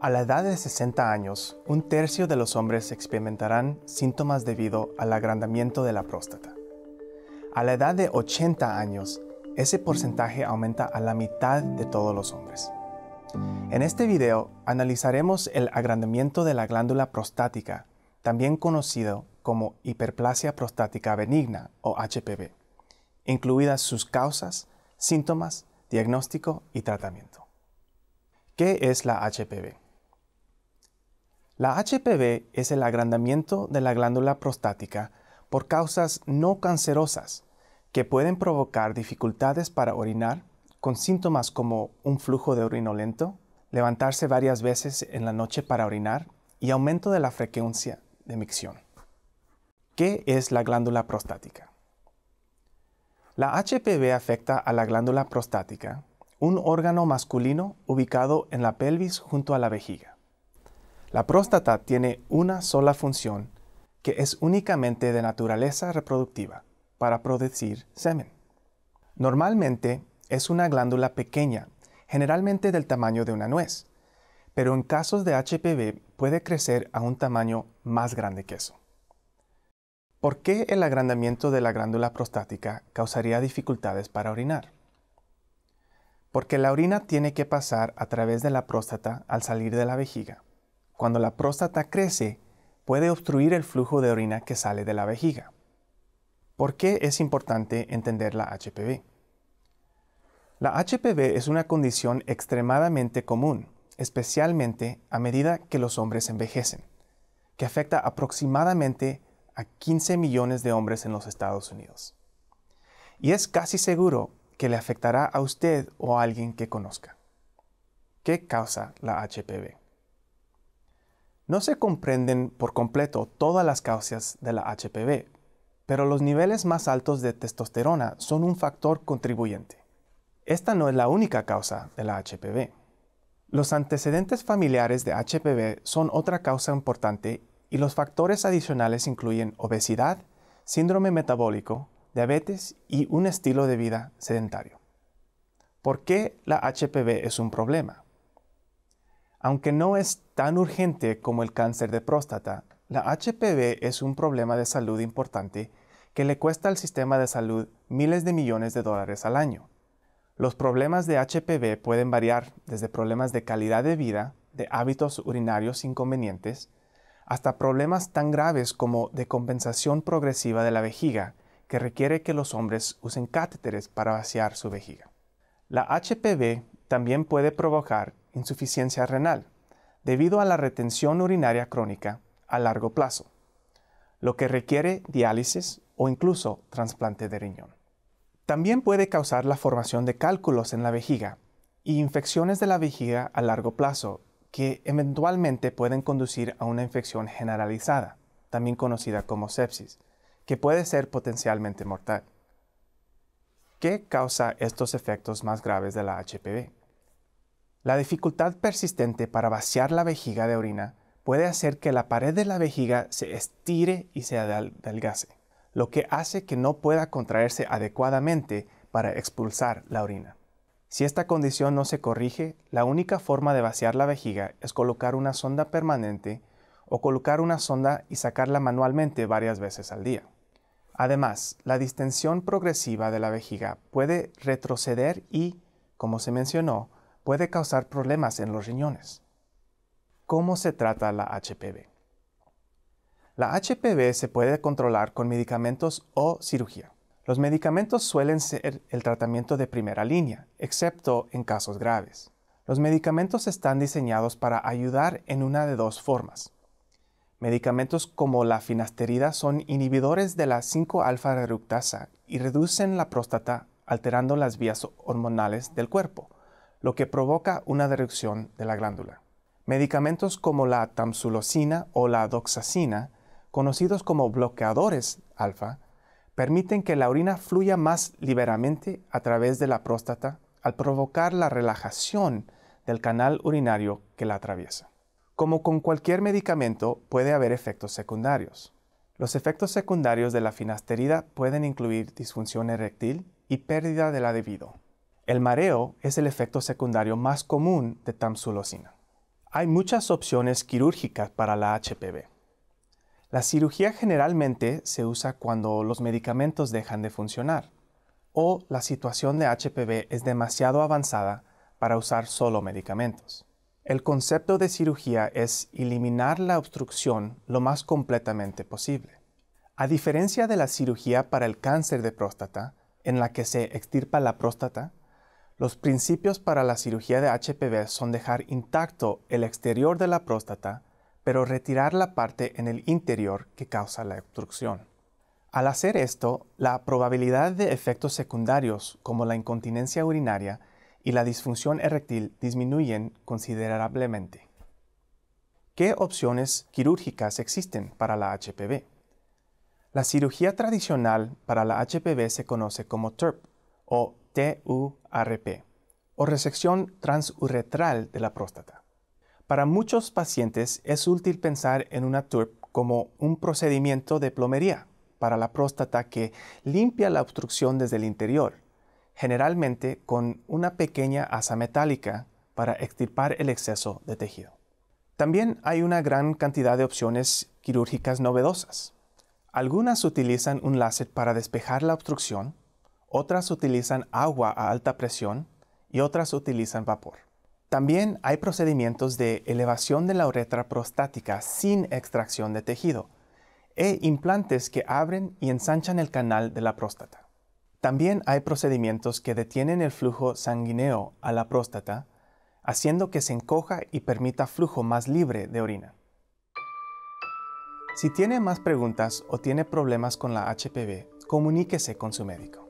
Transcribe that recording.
A la edad de 60 años, un tercio de los hombres experimentarán síntomas debido al agrandamiento de la próstata. A la edad de 80 años, ese porcentaje aumenta a la mitad de todos los hombres. En este video analizaremos el agrandamiento de la glándula prostática, también conocido como hiperplasia prostática benigna o HPV, incluidas sus causas, síntomas, diagnóstico y tratamiento. ¿Qué es la HPV? La HPV es el agrandamiento de la glándula prostática por causas no cancerosas que pueden provocar dificultades para orinar con síntomas como un flujo de orino lento, levantarse varias veces en la noche para orinar y aumento de la frecuencia de micción. ¿Qué es la glándula prostática? La HPV afecta a la glándula prostática, un órgano masculino ubicado en la pelvis junto a la vejiga. La próstata tiene una sola función, que es únicamente de naturaleza reproductiva, para producir semen. Normalmente es una glándula pequeña, generalmente del tamaño de una nuez, pero en casos de HPV puede crecer a un tamaño más grande que eso. ¿Por qué el agrandamiento de la glándula prostática causaría dificultades para orinar? Porque la orina tiene que pasar a través de la próstata al salir de la vejiga cuando la próstata crece, puede obstruir el flujo de orina que sale de la vejiga. ¿Por qué es importante entender la HPV? La HPV es una condición extremadamente común, especialmente a medida que los hombres envejecen, que afecta aproximadamente a 15 millones de hombres en los Estados Unidos. Y es casi seguro que le afectará a usted o a alguien que conozca. ¿Qué causa la HPV? No se comprenden por completo todas las causas de la HPV, pero los niveles más altos de testosterona son un factor contribuyente. Esta no es la única causa de la HPV. Los antecedentes familiares de HPV son otra causa importante y los factores adicionales incluyen obesidad, síndrome metabólico, diabetes y un estilo de vida sedentario. ¿Por qué la HPV es un problema? Aunque no es tan urgente como el cáncer de próstata, la HPV es un problema de salud importante que le cuesta al sistema de salud miles de millones de dólares al año. Los problemas de HPV pueden variar desde problemas de calidad de vida, de hábitos urinarios inconvenientes, hasta problemas tan graves como de compensación progresiva de la vejiga, que requiere que los hombres usen catéteres para vaciar su vejiga. La HPV también puede provocar insuficiencia renal, debido a la retención urinaria crónica a largo plazo, lo que requiere diálisis o incluso trasplante de riñón. También puede causar la formación de cálculos en la vejiga y infecciones de la vejiga a largo plazo que eventualmente pueden conducir a una infección generalizada, también conocida como sepsis, que puede ser potencialmente mortal. ¿Qué causa estos efectos más graves de la HPV? La dificultad persistente para vaciar la vejiga de orina puede hacer que la pared de la vejiga se estire y se adelgace, lo que hace que no pueda contraerse adecuadamente para expulsar la orina. Si esta condición no se corrige, la única forma de vaciar la vejiga es colocar una sonda permanente o colocar una sonda y sacarla manualmente varias veces al día. Además, la distensión progresiva de la vejiga puede retroceder y, como se mencionó, puede causar problemas en los riñones. ¿Cómo se trata la HPV? La HPV se puede controlar con medicamentos o cirugía. Los medicamentos suelen ser el tratamiento de primera línea, excepto en casos graves. Los medicamentos están diseñados para ayudar en una de dos formas. Medicamentos como la finasterida son inhibidores de la 5-alfa reductasa y reducen la próstata alterando las vías hormonales del cuerpo, lo que provoca una reducción de la glándula. Medicamentos como la tamsulosina o la doxacina, conocidos como bloqueadores alfa, permiten que la orina fluya más liberamente a través de la próstata al provocar la relajación del canal urinario que la atraviesa. Como con cualquier medicamento, puede haber efectos secundarios. Los efectos secundarios de la finasterida pueden incluir disfunción eréctil y pérdida de la debido. El mareo es el efecto secundario más común de tamsulosina. Hay muchas opciones quirúrgicas para la HPV. La cirugía generalmente se usa cuando los medicamentos dejan de funcionar o la situación de HPV es demasiado avanzada para usar solo medicamentos. El concepto de cirugía es eliminar la obstrucción lo más completamente posible. A diferencia de la cirugía para el cáncer de próstata, en la que se extirpa la próstata, los principios para la cirugía de HPV son dejar intacto el exterior de la próstata, pero retirar la parte en el interior que causa la obstrucción. Al hacer esto, la probabilidad de efectos secundarios como la incontinencia urinaria y la disfunción eréctil disminuyen considerablemente. ¿Qué opciones quirúrgicas existen para la HPV? La cirugía tradicional para la HPV se conoce como TURP o TURP o resección transuretral de la próstata. Para muchos pacientes es útil pensar en una TURP como un procedimiento de plomería para la próstata que limpia la obstrucción desde el interior, generalmente con una pequeña asa metálica para extirpar el exceso de tejido. También hay una gran cantidad de opciones quirúrgicas novedosas. Algunas utilizan un láser para despejar la obstrucción otras utilizan agua a alta presión y otras utilizan vapor. También hay procedimientos de elevación de la uretra prostática sin extracción de tejido e implantes que abren y ensanchan el canal de la próstata. También hay procedimientos que detienen el flujo sanguíneo a la próstata, haciendo que se encoja y permita flujo más libre de orina. Si tiene más preguntas o tiene problemas con la HPV, comuníquese con su médico.